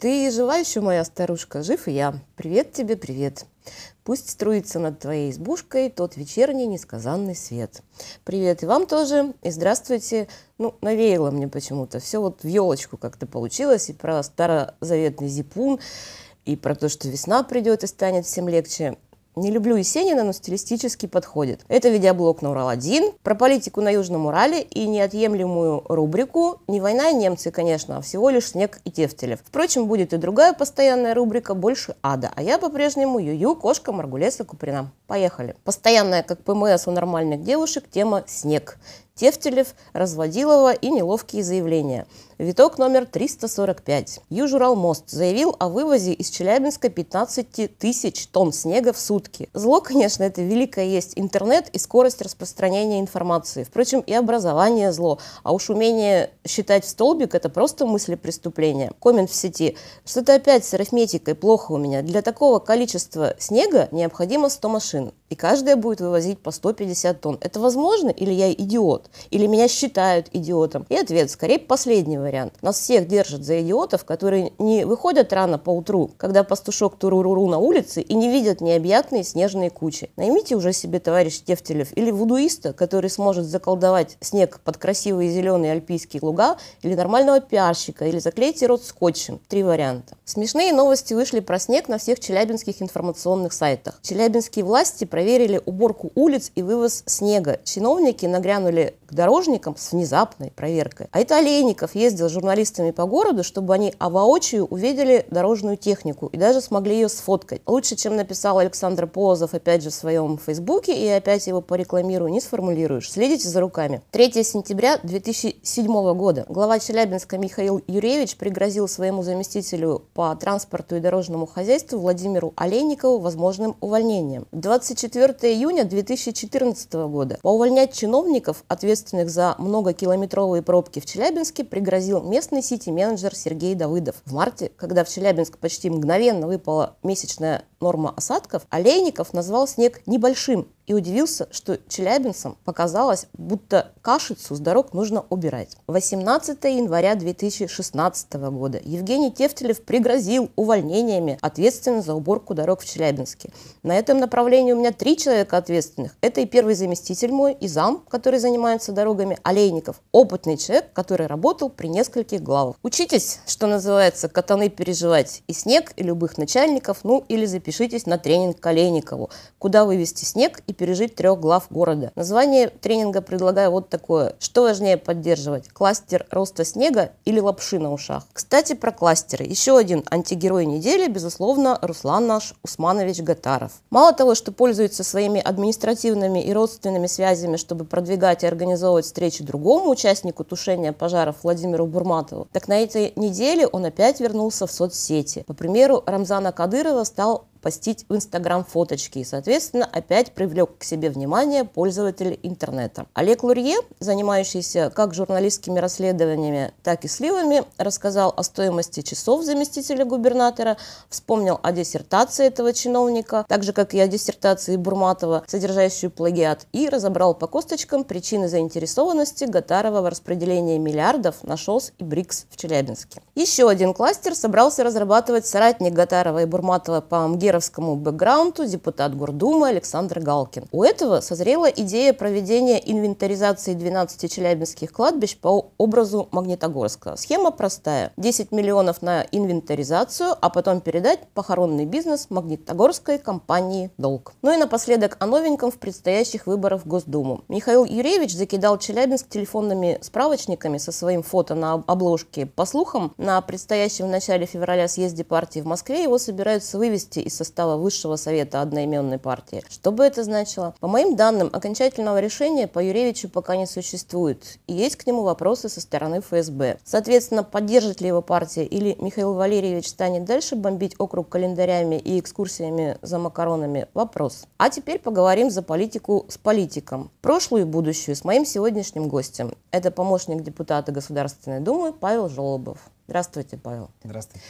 Ты жива еще, моя старушка, жив и я. Привет тебе, привет. Пусть струится над твоей избушкой тот вечерний несказанный свет. Привет и вам тоже, и здравствуйте. Ну, навеяло мне почему-то. Все вот в елочку как-то получилось, и про старозаветный зипун, и про то, что весна придет и станет всем легче. Не люблю Есенина, но стилистически подходит. Это видеоблог на Урал-1 про политику на Южном Урале и неотъемлемую рубрику «Не война и немцы, конечно, а всего лишь снег и Тевтелев». Впрочем, будет и другая постоянная рубрика «Больше ада», а я по-прежнему Юю, кошка Маргулеса Куприна. Поехали. Постоянная, как ПМС у нормальных девушек, тема «Снег». Тефтелев, Разводилова и неловкие заявления. Виток номер 345. Южуралмост заявил о вывозе из Челябинска 15 тысяч тонн снега в сутки. Зло, конечно, это великое есть интернет и скорость распространения информации. Впрочем, и образование зло. А уж умение считать в столбик – это просто мысли преступления. Коммент в сети. Что-то опять с арифметикой плохо у меня. Для такого количества снега необходимо 100 машин и каждая будет вывозить по 150 тонн. Это возможно или я идиот? Или меня считают идиотом? И ответ, скорее, последний вариант. Нас всех держат за идиотов, которые не выходят рано по утру, когда пастушок туруруру на улице и не видят необъятные снежные кучи. Наймите уже себе, товарищ Тевтелев, или вудуиста, который сможет заколдовать снег под красивые зеленые альпийские луга, или нормального пиарщика, или заклейте рот скотчем. Три варианта. Смешные новости вышли про снег на всех челябинских информационных сайтах. Челябинские власти про проверили уборку улиц и вывоз снега. Чиновники нагрянули к дорожникам с внезапной проверкой. А это Олейников ездил с журналистами по городу, чтобы они а воочию увидели дорожную технику и даже смогли ее сфоткать. Лучше, чем написал Александр Позов, опять же, в своем фейсбуке, и опять его порекламирую, не сформулируешь. Следите за руками. 3 сентября 2007 года. Глава Челябинска Михаил Юревич пригрозил своему заместителю по транспорту и дорожному хозяйству Владимиру Олейникову возможным увольнением. 24 24 июня 2014 года. Поувольнять чиновников, ответственных за многокилометровые пробки в Челябинске, пригрозил местный сити-менеджер Сергей Давыдов. В марте, когда в Челябинск почти мгновенно выпала месячная норма осадков, Олейников назвал снег небольшим и удивился, что челябинцам показалось, будто кашицу с дорог нужно убирать. 18 января 2016 года Евгений Тефтелев пригрозил увольнениями ответственно за уборку дорог в Челябинске. На этом направлении у меня три человека ответственных. Это и первый заместитель мой, и зам, который занимается дорогами, Олейников. Опытный человек, который работал при нескольких главах. Учитесь, что называется, катаны переживать и снег, и любых начальников, ну или запишитесь на тренинг Колейникову, куда вывести снег и пережить трех глав города. Название тренинга предлагаю вот такое. Что важнее поддерживать? Кластер роста снега или лапши на ушах? Кстати, про кластеры. Еще один антигерой недели, безусловно, Руслан наш Усманович Гатаров. Мало того, что пользуется своими административными и родственными связями, чтобы продвигать и организовывать встречи другому участнику тушения пожаров Владимиру Бурматову, так на этой неделе он опять вернулся в соцсети. По примеру, Рамзана Кадырова стал постить в Инстаграм фоточки и, соответственно, опять привлек к себе внимание пользователей интернета. Олег Лурье, занимающийся как журналистскими расследованиями, так и сливами, рассказал о стоимости часов заместителя губернатора, вспомнил о диссертации этого чиновника, так же, как и о диссертации Бурматова, содержащую плагиат, и разобрал по косточкам причины заинтересованности Гатарова в распределении миллиардов на ШОС и БРИКС в Челябинске. Еще один кластер собрался разрабатывать соратник Гатарова и Бурматова по МГИР кемеровскому бэкграунду депутат Гордумы Александр Галкин. У этого созрела идея проведения инвентаризации 12 челябинских кладбищ по образу Магнитогорска. Схема простая. 10 миллионов на инвентаризацию, а потом передать похоронный бизнес магнитогорской компании «Долг». Ну и напоследок о новеньком в предстоящих выборах в Госдуму. Михаил Юрьевич закидал Челябинск телефонными справочниками со своим фото на обложке. По слухам, на предстоящем в начале февраля съезде партии в Москве его собираются вывести из состава Высшего Совета одноименной партии. Что бы это значило? По моим данным, окончательного решения по Юревичу пока не существует, и есть к нему вопросы со стороны ФСБ. Соответственно, поддержит ли его партия или Михаил Валерьевич станет дальше бомбить округ календарями и экскурсиями за макаронами – вопрос. А теперь поговорим за политику с политиком. Прошлую и будущую с моим сегодняшним гостем. Это помощник депутата Государственной Думы Павел Жолобов. Здравствуйте, Павел. Здравствуйте.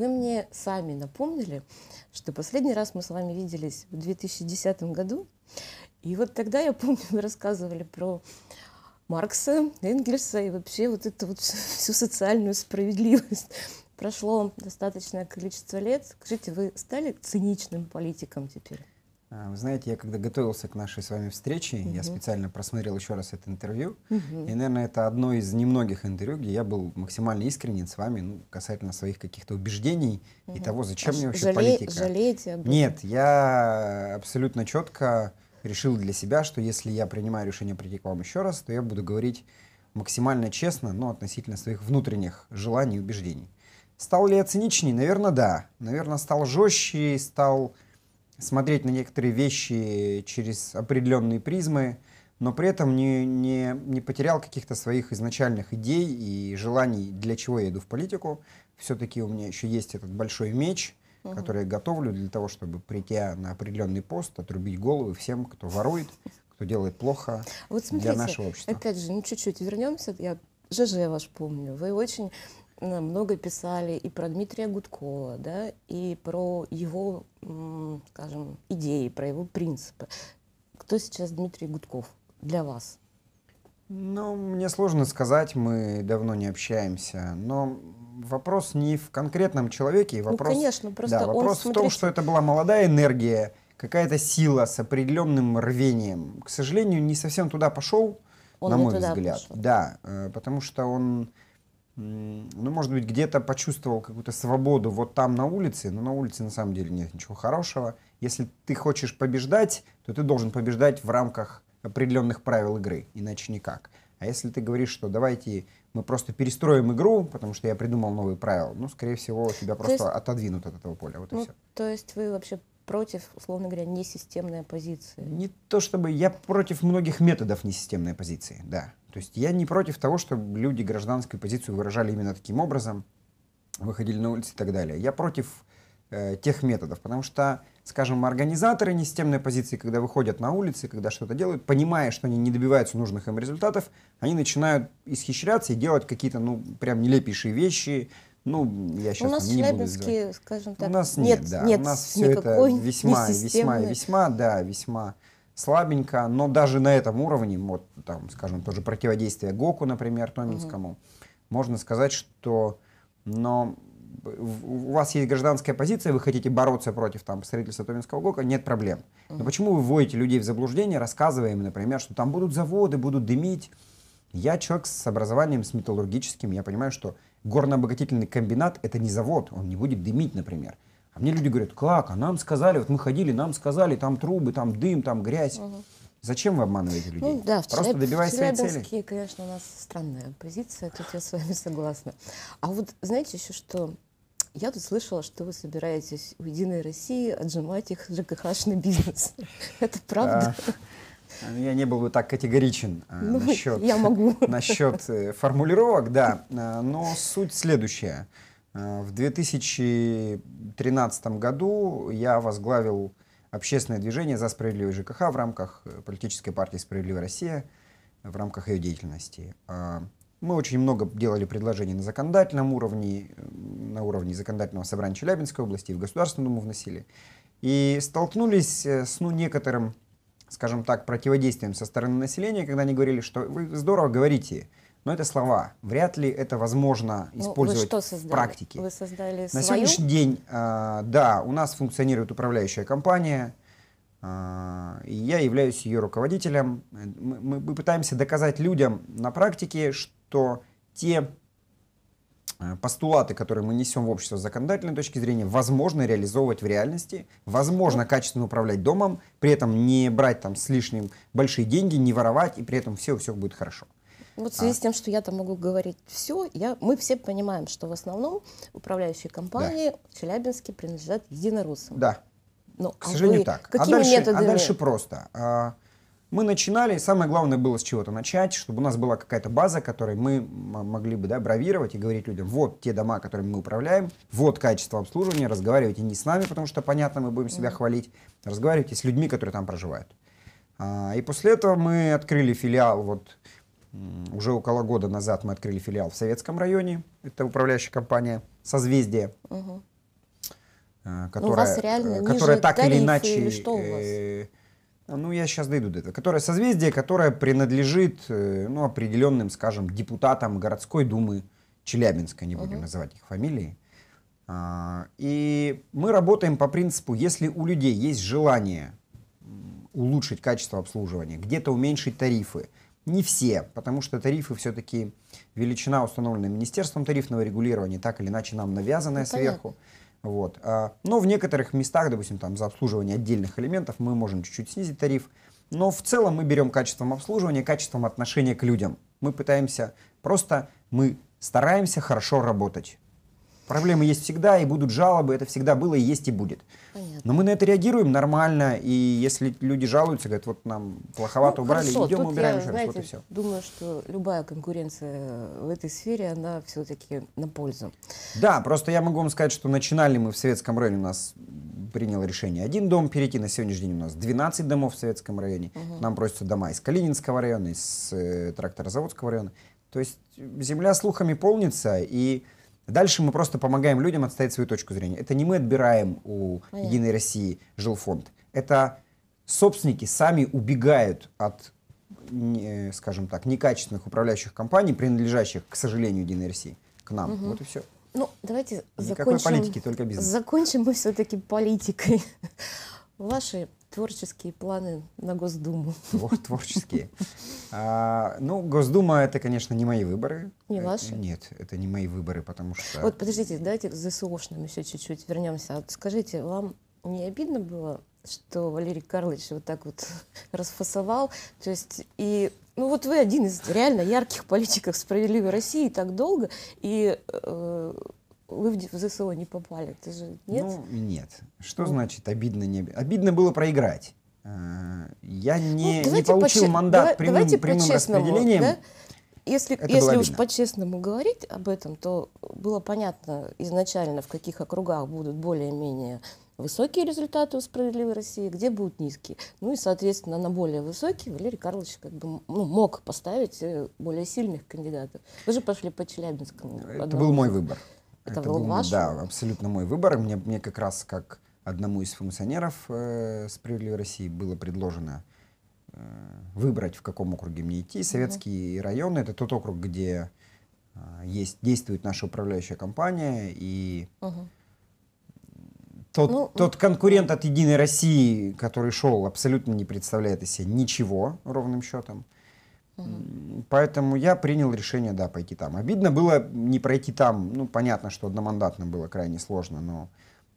Вы мне сами напомнили, что последний раз мы с вами виделись в 2010 году. И вот тогда, я помню, вы рассказывали про Маркса, Энгельса и вообще вот эту вот всю, всю социальную справедливость. Прошло достаточное количество лет. Скажите, вы стали циничным политиком теперь? А, вы знаете, я когда готовился к нашей с вами встрече, угу. я специально просмотрел еще раз это интервью. Угу. И, наверное, это одно из немногих интервью, где я был максимально искренен с вами, ну, касательно своих каких-то убеждений угу. и того, зачем а мне вообще жале... политика. Жалеете об этом? Нет, я абсолютно четко решил для себя, что если я принимаю решение прийти к вам еще раз, то я буду говорить максимально честно, но относительно своих внутренних желаний и убеждений. Стал ли я циничнее? Наверное, да. Наверное, стал жестче, стал смотреть на некоторые вещи через определенные призмы, но при этом не, не, не потерял каких-то своих изначальных идей и желаний, для чего я иду в политику. Все-таки у меня еще есть этот большой меч, угу. который я готовлю для того, чтобы прийти на определенный пост, отрубить головы всем, кто ворует, кто делает плохо вот смотрите, для нашего общества. Опять же, ну чуть-чуть вернемся. Я ЖЖ ваш помню. Вы очень э, много писали и про Дмитрия Гудкова, да, и про его скажем, идеи, про его принципы. Кто сейчас Дмитрий Гудков для вас? Ну, мне сложно сказать, мы давно не общаемся, но вопрос не в конкретном человеке, ну, вопрос, ну, конечно, просто да, вопрос он, в смотрите... том, что это была молодая энергия, какая-то сила с определенным рвением. К сожалению, не совсем туда пошел, он на мой взгляд. Пошел. Да, э, потому что он ну, может быть, где-то почувствовал какую-то свободу вот там на улице, но на улице на самом деле нет ничего хорошего. Если ты хочешь побеждать, то ты должен побеждать в рамках определенных правил игры, иначе никак. А если ты говоришь, что давайте мы просто перестроим игру, потому что я придумал новые правила, ну, скорее всего, тебя просто есть, отодвинут от этого поля. Вот ну, и все. То есть вы вообще против, условно говоря, несистемной оппозиции? Не то чтобы... Я против многих методов несистемной оппозиции, да. То есть я не против того, чтобы люди гражданскую позицию выражали именно таким образом, выходили на улицы и так далее. Я против э, тех методов, потому что, скажем, организаторы несистемной позиции, когда выходят на улицы, когда что-то делают, понимая, что они не добиваются нужных им результатов, они начинают исхищряться и делать какие-то, ну, прям нелепейшие вещи, ну, я сейчас у нас там не буду скажем так, у нас нет, нет, да, нет у нас все это весьма, весьма, весьма, да, весьма слабенько, но даже на этом уровне, вот там, скажем, тоже противодействие Гоку, например, Томинскому, угу. можно сказать, что но у вас есть гражданская позиция, вы хотите бороться против там, строительства Томинского ГОКа, нет проблем. Но почему вы вводите людей в заблуждение, рассказывая им, например, что там будут заводы, будут дымить? Я человек с образованием, с металлургическим, я понимаю, что горнообогатительный комбинат – это не завод, он не будет дымить, например мне люди говорят, как? А нам сказали, вот мы ходили, нам сказали, там трубы, там дым, там грязь. Угу. Зачем вы обманываете ну людей? Ну, да, в Просто добивайся своей цели. конечно, у нас странная позиция, тут я с вами согласна. А вот знаете еще что? Я тут слышала, что вы собираетесь у «Единой России» отжимать их ЖКХ-шный бизнес. Это правда? А, ну, я не был бы так категоричен а, ну, насчет э, формулировок, да. А, но суть следующая. Э, в 2013 году я возглавил общественное движение за справедливый ЖКХ в рамках э, политической партии «Справедливая Россия», в рамках ее деятельности. А, мы очень много делали предложений на законодательном уровне, э, на уровне законодательного собрания Челябинской области и в Государственную Думу вносили. И столкнулись с ну, некоторым, скажем так, противодействием со стороны населения, когда они говорили, что вы здорово говорите, но это слова. Вряд ли это возможно ну, использовать вы что в практике. Вы создали На свою? сегодняшний день, э, да, у нас функционирует управляющая компания, э, и я являюсь ее руководителем. Мы, мы, мы пытаемся доказать людям на практике, что те э, постулаты, которые мы несем в общество с законодательной точки зрения, возможно реализовывать в реальности, возможно качественно управлять домом, при этом не брать там с лишним большие деньги, не воровать, и при этом все, все будет хорошо. Вот в а. связи а. с тем, что я там могу говорить все, я, мы все понимаем, что в основном управляющие компании да. Челябинске принадлежат единороссам. Да. Но, ну, К а сожалению, вы, так. Какими а дальше, методами? А дальше просто. А, мы начинали, самое главное было с чего-то начать, чтобы у нас была какая-то база, которой мы могли бы да, бравировать и говорить людям, вот те дома, которыми мы управляем, вот качество обслуживания, разговаривайте не с нами, потому что, понятно, мы будем себя хвалить, разговаривайте с людьми, которые там проживают. А, и после этого мы открыли филиал вот уже около года назад мы открыли филиал в Советском районе. Это управляющая компания «Созвездие». Угу. Которая, ну, которая так или иначе... Или что у вас? Э, ну, я сейчас дойду до этого. Которая созвездие, которое принадлежит ну, определенным, скажем, депутатам городской думы Челябинска, не будем угу. называть их фамилии. А, и мы работаем по принципу, если у людей есть желание улучшить качество обслуживания, где-то уменьшить тарифы, не все, потому что тарифы все-таки величина, установленная Министерством тарифного регулирования, так или иначе нам навязанная ну, сверху. Вот. А, но в некоторых местах, допустим, там за обслуживание отдельных элементов мы можем чуть-чуть снизить тариф. Но в целом мы берем качеством обслуживания, качеством отношения к людям. Мы пытаемся просто, мы стараемся хорошо работать. Проблемы есть всегда, и будут жалобы, это всегда было, и есть, и будет. Понятно. Но мы на это реагируем нормально, и если люди жалуются, говорят, вот нам плоховато ну, убрали, хорошо, идем, убираем я, еще знаете, раз, вот и все. Думаю, что любая конкуренция в этой сфере, она все-таки на пользу. Да, просто я могу вам сказать, что начинали мы в советском районе, у нас принял решение один дом перейти, на сегодняшний день у нас 12 домов в советском районе, угу. нам просят дома из Калининского района, из э, Тракторозаводского района. То есть земля слухами полнится, и Дальше мы просто помогаем людям отстоять свою точку зрения. Это не мы отбираем у Единой России жилфонд. Это собственники сами убегают от, э, скажем так, некачественных управляющих компаний, принадлежащих, к сожалению, Единой России, к нам. Угу. Вот и все. Ну, давайте Никакой закончим. политики, только бизнес. Закончим мы все-таки политикой. Ваши творческие планы на Госдуму? Твор, творческие. А, ну, Госдума — это, конечно, не мои выборы. Не э, ваши? Нет, это не мои выборы, потому что... Вот, подождите, давайте к ЗСУшным еще чуть-чуть вернемся. А вот скажите, вам не обидно было, что Валерий Карлович вот так вот расфасовал? То есть и ну вот вы один из реально ярких политиков справедливой России так долго, и э, вы в ЗСО не попали, это же нет? Ну, нет. Что ну. значит обидно не обидно? Обидно было проиграть. А, я не, ну, не получил по мандат давай, прямым, давайте прямым распределением. Да? Если, если уж по-честному говорить об этом, то было понятно изначально, в каких округах будут более-менее высокие результаты у «Справедливой России», где будут низкие. Ну и, соответственно, на более высокие Валерий Карлович как бы ну, мог поставить э, более сильных кандидатов. Вы же пошли по Челябинскому. Это был мой выбор. Это, это был, был ваш? Да, абсолютно мой выбор. Мне, мне как раз как одному из функционеров э, «Справедливой России» было предложено э, выбрать, в каком округе мне идти. Советский mm-hmm. районы — это тот округ, где э, есть, действует наша управляющая компания, и mm-hmm. тот, ну, тот конкурент от «Единой России», который шел, абсолютно не представляет из себя ничего ровным счетом. Угу. Поэтому я принял решение, да, пойти там. Обидно было не пройти там. Ну, понятно, что одномандатно было крайне сложно, но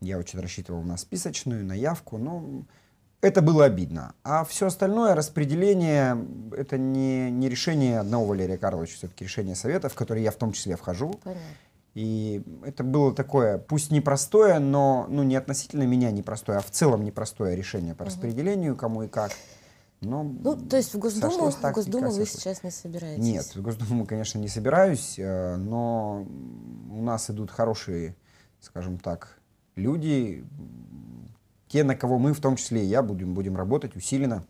я очень рассчитывал на списочную, на явку, но это было обидно. А все остальное распределение — это не, не решение одного Валерия Карловича, все-таки решение Совета, в который я в том числе вхожу. Понятно. И это было такое, пусть непростое, но ну, не относительно меня непростое, а в целом непростое решение по распределению, кому и как. Но ну, ну, то есть в Госдуму, в Госдуму вы сейчас не собираетесь? Нет, в Госдуму, конечно, не собираюсь, э, но у нас идут хорошие, скажем так, люди, те, на кого мы, в том числе и я, будем, будем работать усиленно,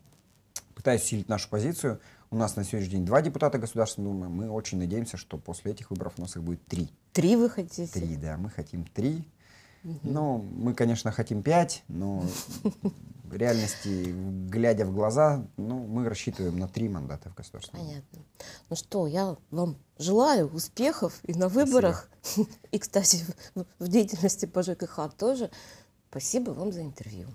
пытаясь усилить нашу позицию. У нас на сегодняшний день два депутата Государственной Думы. Мы очень надеемся, что после этих выборов у нас их будет три. Три вы хотите? Три, да. Мы хотим три. Ну, мы, конечно, хотим 5, но в реальности, глядя в глаза, ну, мы рассчитываем на три мандата в Государственном. Понятно. Ну что, я вам желаю успехов и на выборах, Спасибо. и, кстати, в деятельности по ЖКХ тоже. Спасибо вам за интервью.